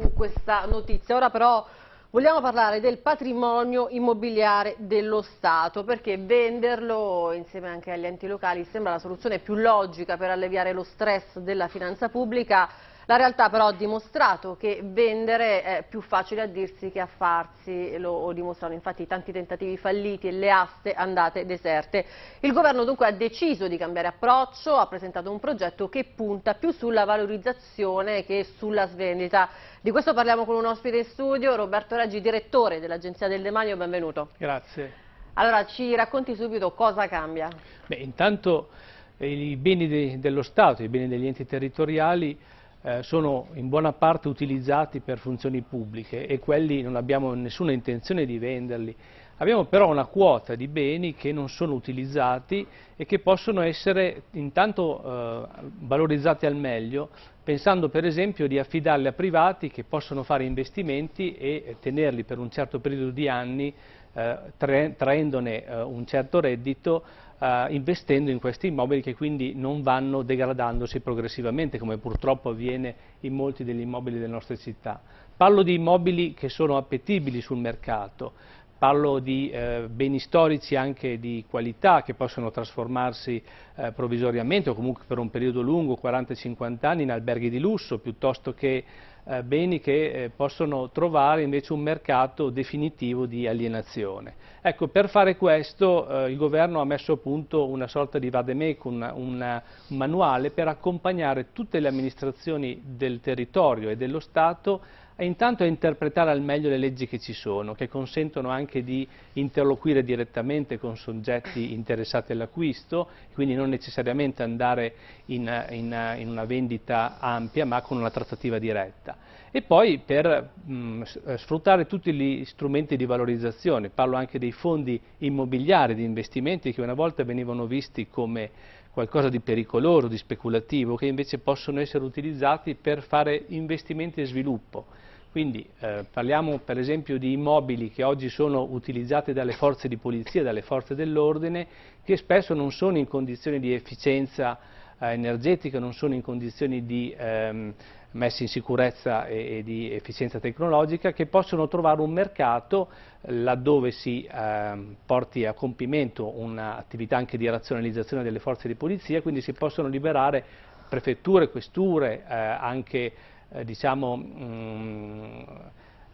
su questa notizia. Ora però vogliamo parlare del patrimonio immobiliare dello Stato, perché venderlo insieme anche agli enti locali sembra la soluzione più logica per alleviare lo stress della finanza pubblica, la realtà però ha dimostrato che vendere è più facile a dirsi che a farsi, lo dimostrano infatti tanti tentativi falliti e le aste andate deserte. Il governo dunque ha deciso di cambiare approccio, ha presentato un progetto che punta più sulla valorizzazione che sulla svendita. Di questo parliamo con un ospite in studio, Roberto Raggi, direttore dell'Agenzia del Demanio, benvenuto. Grazie. Allora ci racconti subito cosa cambia? Beh, intanto eh, i beni de dello Stato, i beni degli enti territoriali eh, sono in buona parte utilizzati per funzioni pubbliche e quelli non abbiamo nessuna intenzione di venderli. Abbiamo però una quota di beni che non sono utilizzati e che possono essere intanto eh, valorizzati al meglio, pensando per esempio di affidarli a privati che possono fare investimenti e tenerli per un certo periodo di anni eh, traendone eh, un certo reddito eh, investendo in questi immobili che quindi non vanno degradandosi progressivamente come purtroppo avviene in molti degli immobili delle nostre città. Parlo di immobili che sono appetibili sul mercato, parlo di eh, beni storici anche di qualità che possono trasformarsi eh, provvisoriamente o comunque per un periodo lungo, 40-50 anni, in alberghi di lusso piuttosto che eh, beni che eh, possono trovare invece un mercato definitivo di alienazione. Ecco, per fare questo eh, il governo ha messo a punto una sorta di vademecum, un manuale per accompagnare tutte le amministrazioni del territorio e dello Stato intanto è interpretare al meglio le leggi che ci sono, che consentono anche di interloquire direttamente con soggetti interessati all'acquisto, quindi non necessariamente andare in, in, in una vendita ampia ma con una trattativa diretta e poi per mh, mm, eh, sfruttare tutti gli strumenti di valorizzazione, parlo anche dei fondi immobiliari di investimenti che una volta venivano visti come qualcosa di pericoloso, di speculativo, che invece possono essere utilizzati per fare investimenti e sviluppo. Quindi eh, parliamo per esempio di immobili che oggi sono utilizzati dalle forze di polizia, dalle forze dell'ordine, che spesso non sono in condizioni di efficienza eh, energetica, non sono in condizioni di ehm, messa in sicurezza e, e, di efficienza tecnologica, che possono trovare un mercato laddove si ehm, porti a compimento un'attività anche di razionalizzazione delle forze di polizia, quindi si possono liberare prefetture, questure, eh, anche eh, diciamo, mh, mm,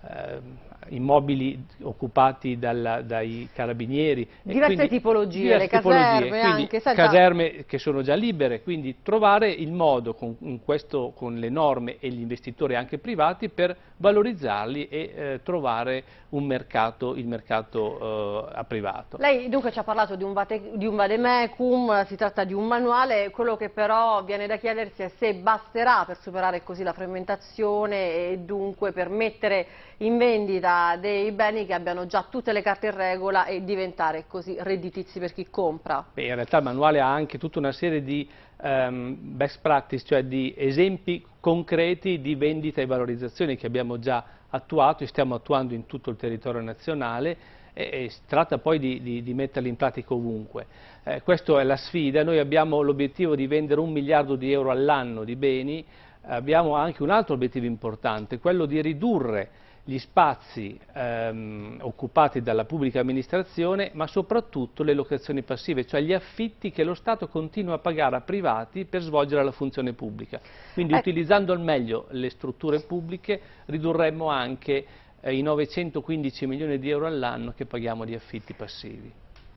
Ehm, immobili occupati dalla, dai carabinieri. Diverse quindi, tipologie, diverse le caserme tipologie, anche, sai, caserme che sono già libere, quindi trovare il modo con, questo, con, le norme e gli investitori anche privati per valorizzarli e eh, trovare un mercato, il mercato eh, a privato. Lei dunque ci ha parlato di un, vate, di un vademecum, si tratta di un manuale, quello che però viene da chiedersi è se basterà per superare così la frammentazione e dunque permettere in vendita dei beni che abbiano già tutte le carte in regola e diventare così redditizi per chi compra. Beh, in realtà il manuale ha anche tutta una serie di um, best practice, cioè di esempi concreti di vendita e valorizzazione che abbiamo già attuato e stiamo attuando in tutto il territorio nazionale e, si tratta poi di, di, di, metterli in pratica ovunque. Eh, questa è la sfida, noi abbiamo l'obiettivo di vendere un miliardo di euro all'anno di beni, abbiamo anche un altro obiettivo importante, quello di ridurre gli spazi ehm, occupati dalla pubblica amministrazione, ma soprattutto le locazioni passive, cioè gli affitti che lo Stato continua a pagare a privati per svolgere la funzione pubblica. Quindi ecco. utilizzando al meglio le strutture pubbliche ridurremmo anche eh, i 915 milioni di euro all'anno che paghiamo di affitti passivi.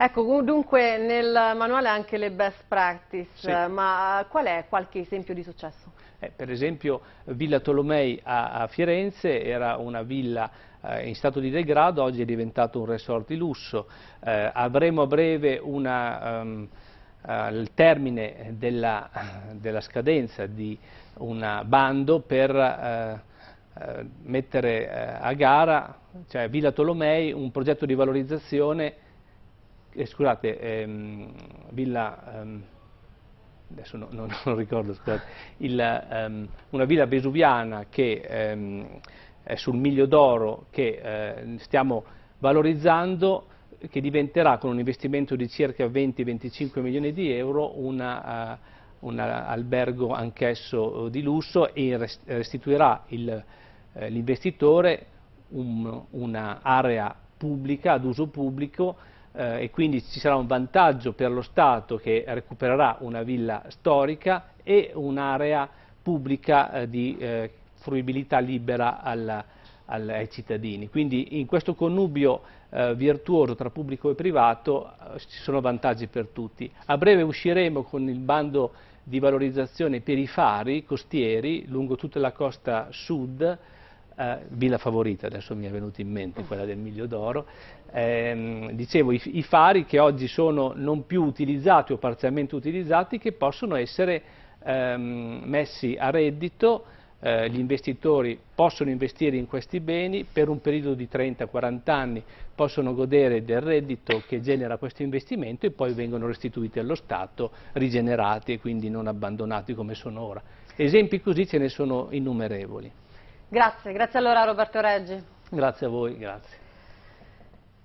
Ecco, dunque nel manuale anche le best practice, sì. ma qual è qualche esempio di successo? Eh, per esempio Villa Tolomei a, a Firenze era una villa eh, in stato di degrado, oggi è diventato un resort di lusso. Eh, avremo a breve una... Um, Uh, il termine della, della, scadenza di un bando per uh, mettere a gara, cioè Villa Tolomei, un progetto di valorizzazione eh, scusate, ehm, Villa, ehm, adesso no, no, non ricordo, scusate, il, ehm, una villa vesuviana che ehm, è sul miglio d'oro che eh, stiamo valorizzando che diventerà con un investimento di circa 20-25 milioni di euro una, uh, un albergo anch'esso eh, di lusso e restituirà eh, l'investitore un, un'area pubblica ad uso pubblico eh, e quindi ci sarà un vantaggio per lo Stato che recupererà una villa storica e un'area pubblica eh, di eh, fruibilità libera al, al, ai cittadini. Quindi in questo connubio eh, virtuoso tra pubblico e privato eh, ci sono vantaggi per tutti. A breve usciremo con il bando di valorizzazione per i fari costieri lungo tutta la costa sud eh, villa favorita, adesso mi è venuta in mente quella del Miglio d'Oro, eh, dicevo i, i, fari che oggi sono non più utilizzati o parzialmente utilizzati che possono essere ehm, messi a reddito, eh, gli investitori possono investire in questi beni per un periodo di 30-40 anni, possono godere del reddito che genera questo investimento e poi vengono restituiti allo Stato, rigenerati e quindi non abbandonati come sono ora. Esempi così ce ne sono innumerevoli. Grazie, grazie allora Roberto Reggi. Grazie a voi, grazie.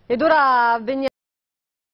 Ed ora veniamo...